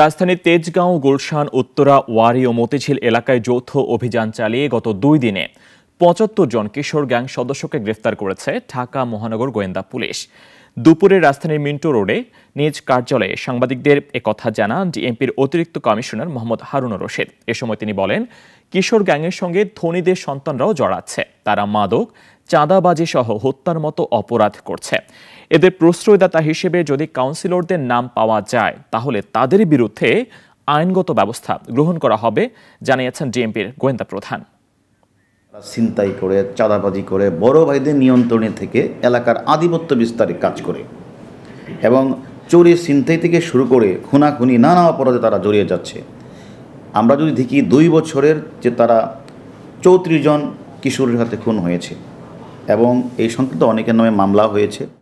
রাজধানীর তেজগাঁও গুলশান উত্তরা ওয়ারি ও মতিঝিল এলাকায় যৌথ অভিযান চালিয়ে গত দুই দিনে পঁচাত্তর জন কিশোর গ্যাং সদস্যকে গ্রেফতার করেছে ঢাকা মহানগর গোয়েন্দা পুলিশ দুপুরে রাজধানীর মিন্টো রোডে নিজ কার্যালয়ে সাংবাদিকদের একথা জানান ডিএমপির অতিরিক্ত কমিশনার মোহাম্মদ হারুনুর রশেদ এ সময় তিনি বলেন কিশোর গ্যাংয়ের সঙ্গে ধনীদের সন্তানরাও জড়াচ্ছে তারা মাদক চাঁদাবাজি সহ হত্যার মতো অপরাধ করছে এদের প্রশ্রয়দাতা হিসেবে যদি কাউন্সিলরদের নাম পাওয়া যায় তাহলে তাদের বিরুদ্ধে আইনগত ব্যবস্থা গ্রহণ করা হবে জানিয়েছেন ডিএমপির গোয়েন্দা প্রধান ছিনতাই করে চাঁদাবাজি করে বড় ভাইদের নিয়ন্ত্রণে থেকে এলাকার আধিপত্য বিস্তারে কাজ করে এবং চোরে ছিনতাই থেকে শুরু করে খুনাখুনি নানা অপরাধে তারা জড়িয়ে যাচ্ছে আমরা যদি দেখি দুই বছরের যে তারা চৌত্রিশ জন কিশোরের হাতে খুন হয়েছে এবং এই সংক্রান্ত অনেকের নামে মামলা হয়েছে